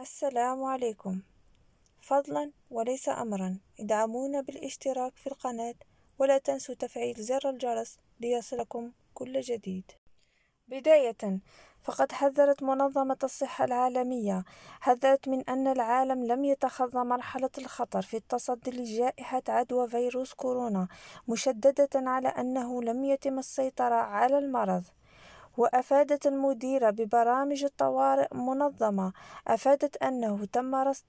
السلام عليكم فضلا وليس أمرا ادعمونا بالاشتراك في القناة ولا تنسوا تفعيل زر الجرس ليصلكم كل جديد بداية فقد حذرت منظمة الصحة العالمية حذرت من أن العالم لم يتخذ مرحلة الخطر في التصدي لجائحة عدوى فيروس كورونا مشددة على أنه لم يتم السيطرة على المرض وأفادت المديرة ببرامج الطوارئ منظمة أفادت أنه تم رصد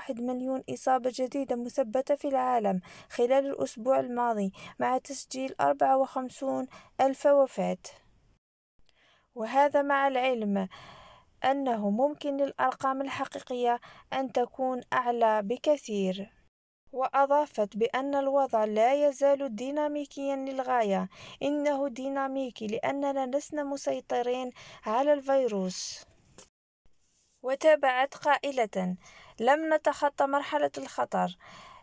3.1 مليون إصابة جديدة مثبتة في العالم خلال الأسبوع الماضي مع تسجيل 54 ألف وفاة وهذا مع العلم أنه ممكن للأرقام الحقيقية أن تكون أعلى بكثير وأضافت بأن الوضع لا يزال ديناميكيا للغاية إنه ديناميكي لأننا لسنا مسيطرين على الفيروس وتابعت قائلة لم نتخطى مرحلة الخطر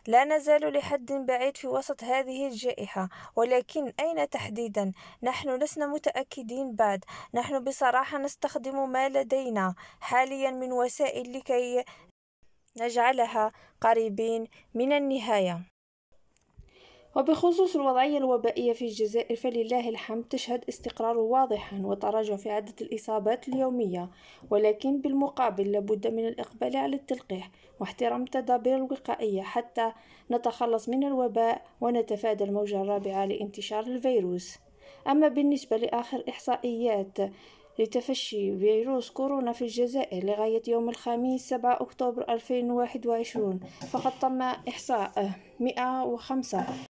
لا نزال لحد بعيد في وسط هذه الجائحة ولكن أين تحديدا؟ نحن لسنا متأكدين بعد نحن بصراحة نستخدم ما لدينا حاليا من وسائل لكي نجعلها قريبين من النهاية وبخصوص الوضعية الوبائية في الجزائر فلله الحمد تشهد استقرار واضحا وتراجع في عدد الإصابات اليومية ولكن بالمقابل لابد من الإقبال على التلقيح واحترام التدابير الوقائية حتى نتخلص من الوباء ونتفادى الموجة الرابعة لانتشار الفيروس أما بالنسبة لآخر إحصائيات لتفشي فيروس كورونا في الجزائر لغاية يوم الخميس 7 أكتوبر 2021 فقد تم إحصاء 105